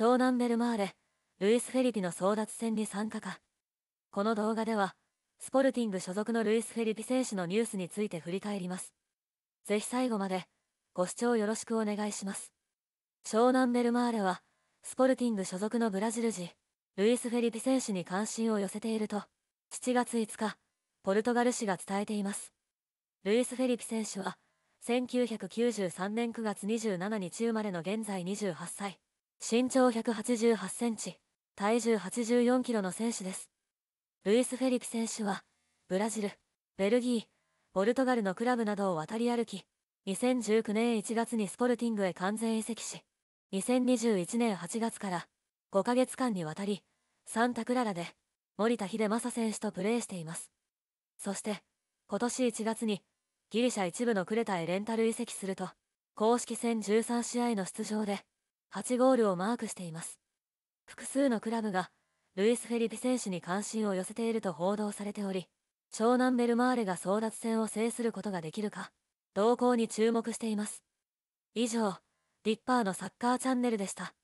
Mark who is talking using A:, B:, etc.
A: 湘南ベルマーレ、ルイス・フェリティの争奪戦に参加か。この動画では、スポルティング所属のルイス・フェリティ選手のニュースについて振り返ります。ぜひ最後まで、ご視聴よろしくお願いします。湘南ベルマーレは、スポルティング所属のブラジル人、ルイス・フェリティ選手に関心を寄せていると、7月5日、ポルトガル紙が伝えています。ルイス・フェリピ選手は、1993年9月27日生まれの現在28歳。身長188センチ、体重84キロの選手です。ルイス・フェリピ選手は、ブラジル、ベルギー、ポルトガルのクラブなどを渡り歩き、2019年1月にスポルティングへ完全移籍し、2021年8月から5ヶ月間にわたり、サンタクララで森田秀正選手とプレーしています。そして、今年1月にギリシャ一部のクレタへレンタル移籍すると、公式戦13試合の出場で、8ゴールをマークしています。複数のクラブがルイス・フェリペ選手に関心を寄せていると報道されており、湘南ベルマーレが争奪戦を制することができるか、動向に注目しています。以上、リッパーのサッカーチャンネルでした。